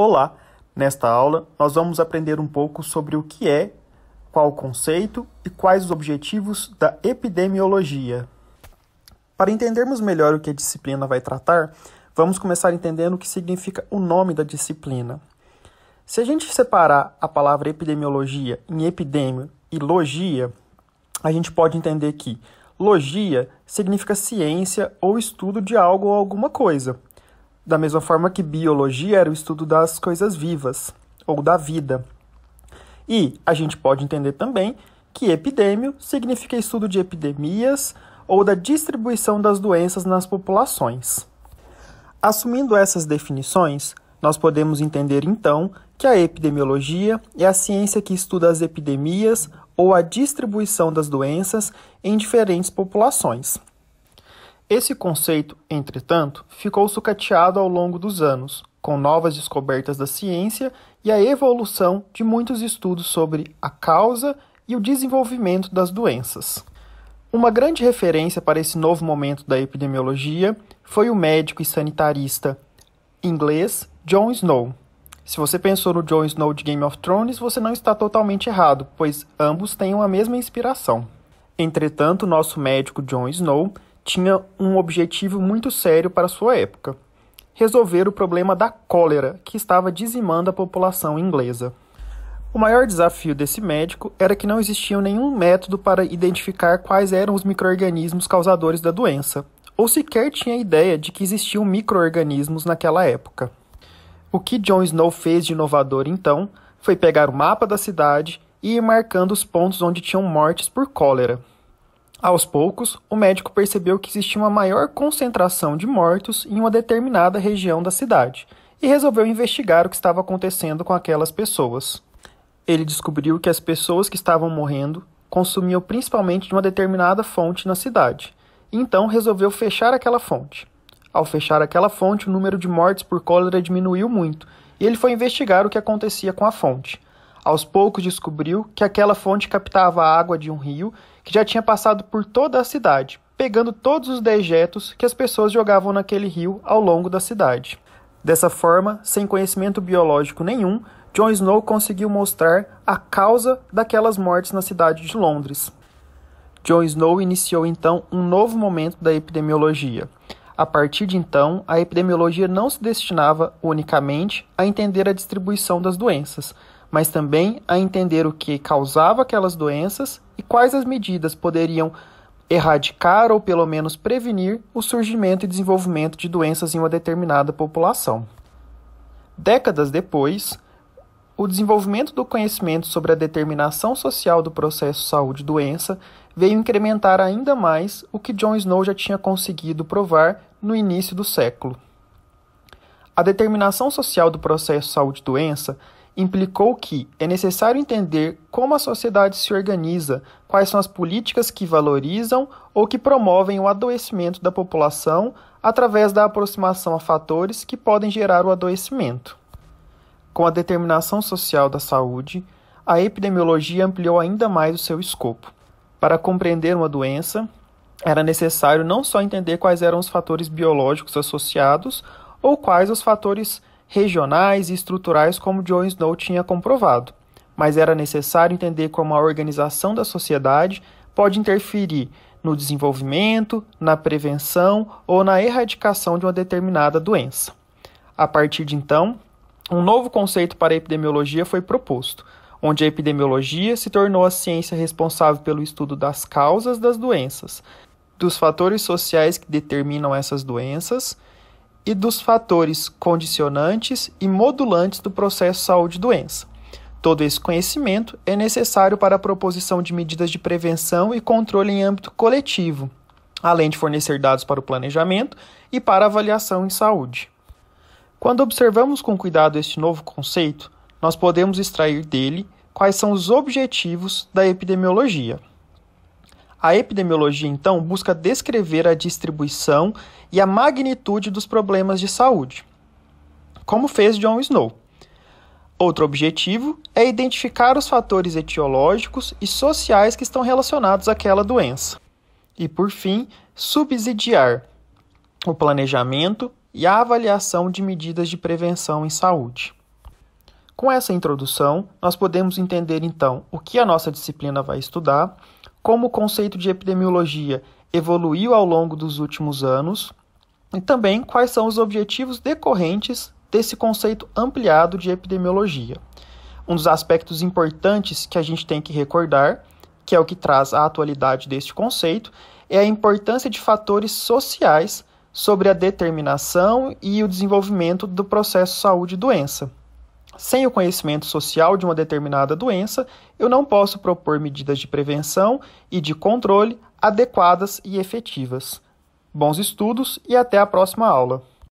Olá! Nesta aula, nós vamos aprender um pouco sobre o que é, qual o conceito e quais os objetivos da epidemiologia. Para entendermos melhor o que a disciplina vai tratar, vamos começar entendendo o que significa o nome da disciplina. Se a gente separar a palavra epidemiologia em epidêmio e logia, a gente pode entender que logia significa ciência ou estudo de algo ou alguma coisa da mesma forma que biologia era o estudo das coisas vivas ou da vida. E a gente pode entender também que epidêmio significa estudo de epidemias ou da distribuição das doenças nas populações. Assumindo essas definições, nós podemos entender então que a epidemiologia é a ciência que estuda as epidemias ou a distribuição das doenças em diferentes populações. Esse conceito, entretanto, ficou sucateado ao longo dos anos, com novas descobertas da ciência e a evolução de muitos estudos sobre a causa e o desenvolvimento das doenças. Uma grande referência para esse novo momento da epidemiologia foi o médico e sanitarista inglês John Snow. Se você pensou no John Snow de Game of Thrones, você não está totalmente errado, pois ambos têm a mesma inspiração. Entretanto, nosso médico John Snow tinha um objetivo muito sério para sua época: resolver o problema da cólera que estava dizimando a população inglesa. O maior desafio desse médico era que não existia nenhum método para identificar quais eram os microorganismos causadores da doença, ou sequer tinha ideia de que existiam microorganismos naquela época. O que John Snow fez de inovador então foi pegar o mapa da cidade e ir marcando os pontos onde tinham mortes por cólera. Aos poucos, o médico percebeu que existia uma maior concentração de mortos em uma determinada região da cidade e resolveu investigar o que estava acontecendo com aquelas pessoas. Ele descobriu que as pessoas que estavam morrendo consumiam principalmente de uma determinada fonte na cidade, então resolveu fechar aquela fonte. Ao fechar aquela fonte, o número de mortes por cólera diminuiu muito, e ele foi investigar o que acontecia com a fonte. Aos poucos descobriu que aquela fonte captava a água de um rio que já tinha passado por toda a cidade, pegando todos os dejetos que as pessoas jogavam naquele rio ao longo da cidade. Dessa forma, sem conhecimento biológico nenhum, John Snow conseguiu mostrar a causa daquelas mortes na cidade de Londres. John Snow iniciou então um novo momento da epidemiologia. A partir de então, a epidemiologia não se destinava unicamente a entender a distribuição das doenças, mas também a entender o que causava aquelas doenças e quais as medidas poderiam erradicar ou pelo menos prevenir o surgimento e desenvolvimento de doenças em uma determinada população. Décadas depois, o desenvolvimento do conhecimento sobre a determinação social do processo saúde-doença veio incrementar ainda mais o que John Snow já tinha conseguido provar no início do século. A determinação social do processo saúde-doença implicou que é necessário entender como a sociedade se organiza, quais são as políticas que valorizam ou que promovem o adoecimento da população através da aproximação a fatores que podem gerar o adoecimento. Com a determinação social da saúde, a epidemiologia ampliou ainda mais o seu escopo. Para compreender uma doença, era necessário não só entender quais eram os fatores biológicos associados ou quais os fatores regionais e estruturais, como John Snow tinha comprovado, mas era necessário entender como a organização da sociedade pode interferir no desenvolvimento, na prevenção ou na erradicação de uma determinada doença. A partir de então, um novo conceito para a epidemiologia foi proposto, onde a epidemiologia se tornou a ciência responsável pelo estudo das causas das doenças, dos fatores sociais que determinam essas doenças e dos fatores condicionantes e modulantes do processo saúde-doença. Todo esse conhecimento é necessário para a proposição de medidas de prevenção e controle em âmbito coletivo, além de fornecer dados para o planejamento e para avaliação em saúde. Quando observamos com cuidado este novo conceito, nós podemos extrair dele quais são os objetivos da epidemiologia. A epidemiologia, então, busca descrever a distribuição e a magnitude dos problemas de saúde, como fez John Snow. Outro objetivo é identificar os fatores etiológicos e sociais que estão relacionados àquela doença. E, por fim, subsidiar o planejamento e a avaliação de medidas de prevenção em saúde. Com essa introdução, nós podemos entender então o que a nossa disciplina vai estudar, como o conceito de epidemiologia evoluiu ao longo dos últimos anos e também quais são os objetivos decorrentes desse conceito ampliado de epidemiologia. Um dos aspectos importantes que a gente tem que recordar, que é o que traz a atualidade deste conceito, é a importância de fatores sociais sobre a determinação e o desenvolvimento do processo saúde-doença. Sem o conhecimento social de uma determinada doença, eu não posso propor medidas de prevenção e de controle adequadas e efetivas. Bons estudos e até a próxima aula!